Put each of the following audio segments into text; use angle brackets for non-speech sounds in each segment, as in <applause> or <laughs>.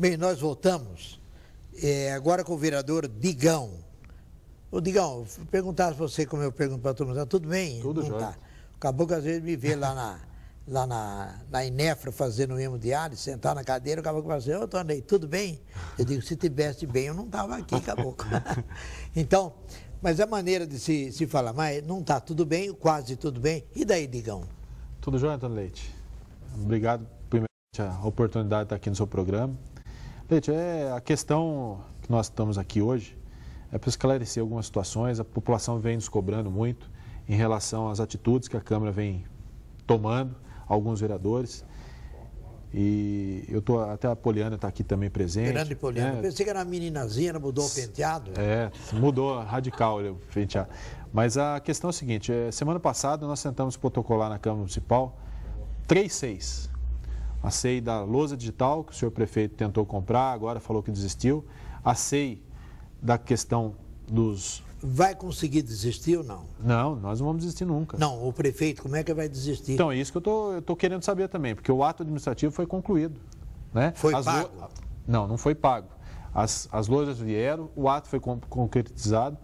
Bem, nós voltamos é, agora com o vereador Digão. Ô, Digão, perguntar para você como eu pergunto para todo mundo, tá tudo bem? Tudo tá. jóia. Tá. Acabou que às vezes me vê lá na, lá na, na Inefra fazendo hemodiálise, sentar na cadeira, acabou que fala assim, ô oh, Tonei, tudo bem? Eu digo, se tivesse bem, eu não estava aqui, acabou <laughs> então, mas a maneira de se, se falar, mas não está tudo bem, quase tudo bem. E daí, Digão? Tudo jóia, Antônio Leite. Obrigado, primeiramente, a oportunidade de estar aqui no seu programa. Leite, é, a questão que nós estamos aqui hoje é para esclarecer algumas situações. A população vem nos cobrando muito em relação às atitudes que a Câmara vem tomando, alguns vereadores. E eu tô até a Poliana está aqui também presente. Grande Poliana. É, Pensei que era uma meninazinha, mudou o penteado. É, mudou radical né, o penteado. Mas a questão é a seguinte: é, semana passada nós tentamos protocolar na Câmara Municipal três seis a CEI da lousa digital, que o senhor prefeito tentou comprar, agora falou que desistiu, a CEI da questão dos... Vai conseguir desistir ou não? Não, nós não vamos desistir nunca. Não, o prefeito, como é que vai desistir? Então, é isso que eu tô, estou tô querendo saber também, porque o ato administrativo foi concluído. Né? Foi As pago? Lo... Não, não foi pago. As, as lojas vieram, o ato foi concretizado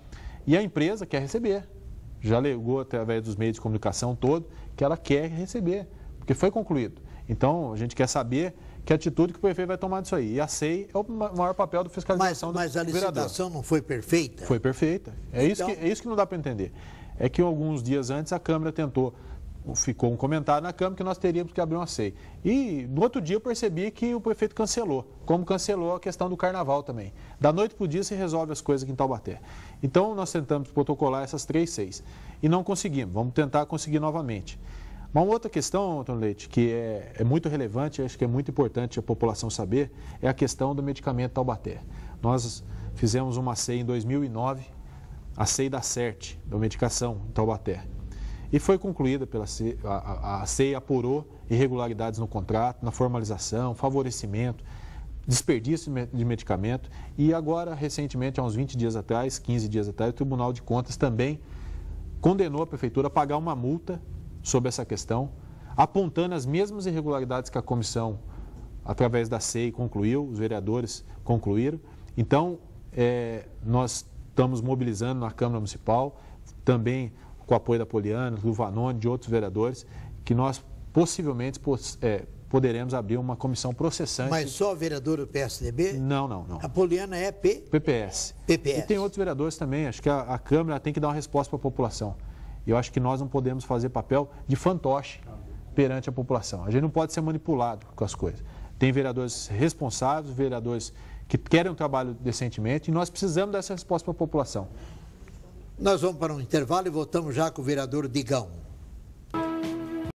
e a empresa quer receber. Já legou através dos meios de comunicação todo que ela quer receber, porque foi concluído. Então, a gente quer saber que atitude que o prefeito vai tomar disso aí. E a SEI é o maior papel do fiscalização mas, do Mas a licitação não foi perfeita? Foi perfeita. É, então... isso, que, é isso que não dá para entender. É que alguns dias antes a Câmara tentou, ficou um comentário na Câmara que nós teríamos que abrir uma SEI. E no outro dia eu percebi que o prefeito cancelou, como cancelou a questão do carnaval também. Da noite para o dia se resolve as coisas aqui em Taubaté. Então nós tentamos protocolar essas três SEIs e não conseguimos. Vamos tentar conseguir novamente. Uma outra questão, Antônio Leite, que é, é muito relevante, acho que é muito importante a população saber, é a questão do medicamento Taubaté. Nós fizemos uma CEI em 2009, a CEI da CERT, da medicação Taubaté. E foi concluída pela CEI, a, a, a CEI apurou irregularidades no contrato, na formalização, favorecimento, desperdício de medicamento. E agora, recentemente, há uns 20 dias atrás, 15 dias atrás, o Tribunal de Contas também condenou a prefeitura a pagar uma multa sobre essa questão, apontando as mesmas irregularidades que a comissão, através da SEI, concluiu, os vereadores concluíram. Então, é, nós estamos mobilizando na Câmara Municipal, também com o apoio da Poliana, do Vanoni, de outros vereadores, que nós possivelmente é, poderemos abrir uma comissão processante. Mas só vereador do PSDB? Não, não, não. A Poliana é P... PPS. PPS. E tem outros vereadores também, acho que a, a Câmara tem que dar uma resposta para a população. Eu acho que nós não podemos fazer papel de fantoche perante a população. A gente não pode ser manipulado com as coisas. Tem vereadores responsáveis, vereadores que querem um trabalho decentemente e nós precisamos dessa resposta para a população. Nós vamos para um intervalo e voltamos já com o vereador Digão.